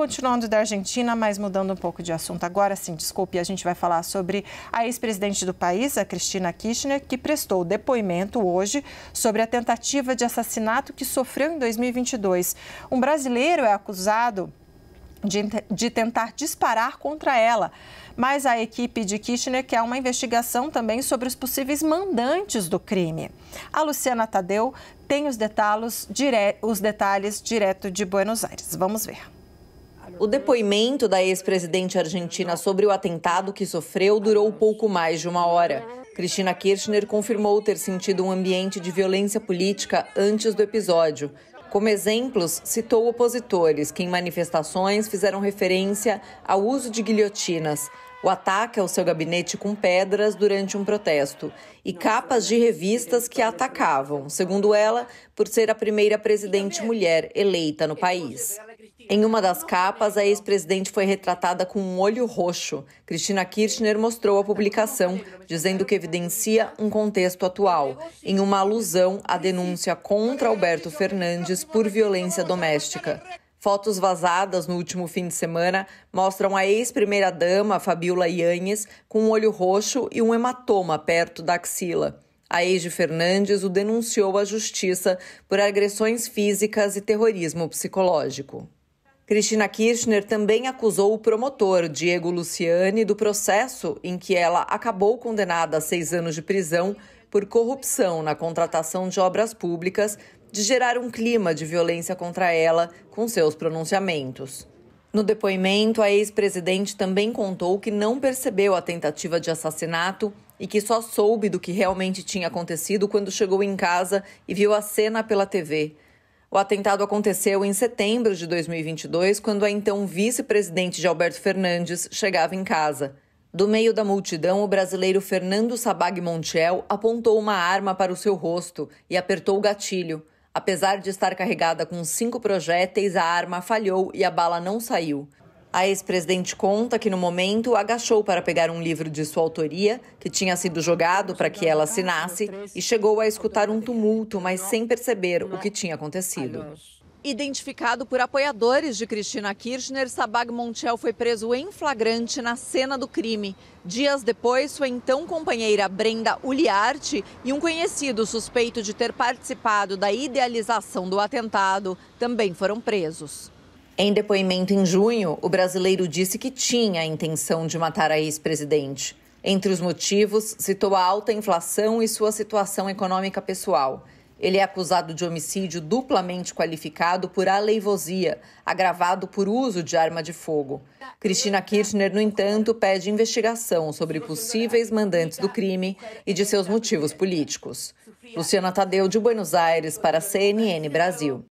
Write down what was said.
Continuando da Argentina, mas mudando um pouco de assunto. Agora sim, desculpe, a gente vai falar sobre a ex-presidente do país, a Cristina Kirchner, que prestou depoimento hoje sobre a tentativa de assassinato que sofreu em 2022. Um brasileiro é acusado de, de, tentar disparar contra ela. Mas a equipe de Kirchner quer uma investigação também sobre os possíveis mandantes do crime. A Luciana Tadeu tem os detalhes, dire, os detalhes direto de Buenos Aires. Vamos ver. O depoimento da ex-presidente argentina sobre o atentado que sofreu durou pouco mais de uma hora. Cristina Kirchner confirmou ter sentido um ambiente de violência política antes do episódio. Como exemplos, citou opositores que, em manifestações, fizeram referência ao uso de guilhotinas, o ataque ao seu gabinete com pedras durante um protesto e capas de revistas que a atacavam, segundo ela, por ser a primeira presidente mulher eleita no país. Em uma das capas, a ex-presidente foi retratada com um olho roxo. Cristina Kirchner mostrou a publicação, dizendo que evidencia um contexto atual, em uma alusão à denúncia contra Alberto Fernandes por violência doméstica. Fotos vazadas no último fim de semana mostram a ex-primeira-dama Fabiola Yanes com um olho roxo e um hematoma perto da axila. A ex de Fernandes o denunciou à justiça por agressões físicas e terrorismo psicológico. Cristina Kirchner também acusou o promotor Diego Luciani do processo em que ela acabou condenada a seis anos de prisão por corrupção na contratação de obras públicas de gerar um clima de violência contra ela com seus pronunciamentos. No depoimento, a ex-presidente também contou que não percebeu a tentativa de assassinato e que só soube do que realmente tinha acontecido quando chegou em casa e viu a cena pela TV. O atentado aconteceu em setembro de 2022, quando a então vice-presidente de Alberto Fernandes chegava em casa. Do meio da multidão, o brasileiro Fernando Sabag Montiel apontou uma arma para o seu rosto e apertou o gatilho. Apesar de estar carregada com cinco projéteis, a arma falhou e a bala não saiu. A ex-presidente conta que no momento agachou para pegar um livro de sua autoria, que tinha sido jogado para que ela assinasse, e chegou a escutar um tumulto, mas sem perceber o que tinha acontecido. Identificado por apoiadores de Cristina Kirchner, Sabag Montiel foi preso em flagrante na cena do crime. Dias depois, sua então companheira Brenda Uliarte e um conhecido suspeito de ter participado da idealização do atentado também foram presos. Em depoimento em junho, o brasileiro disse que tinha a intenção de matar a ex-presidente. Entre os motivos, citou a alta inflação e sua situação econômica pessoal. Ele é acusado de homicídio duplamente qualificado por aleivosia, agravado por uso de arma de fogo. Cristina Kirchner, no entanto, pede investigação sobre possíveis mandantes do crime e de seus motivos políticos. Luciana Tadeu, de Buenos Aires, para a CNN Brasil.